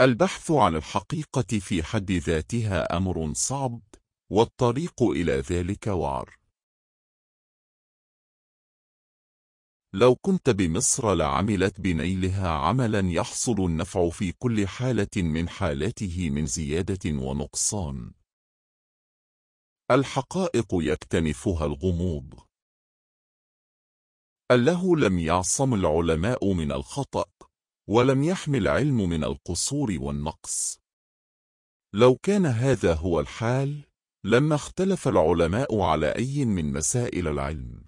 البحث عن الحقيقة في حد ذاتها أمر صعب والطريق إلى ذلك وعر لو كنت بمصر لعملت بنيلها عملا يحصل النفع في كل حالة من حالته من زيادة ونقصان الحقائق يكتنفها الغموض الله لم يعصم العلماء من الخطأ ولم يحمي العلم من القصور والنقص لو كان هذا هو الحال لما اختلف العلماء على أي من مسائل العلم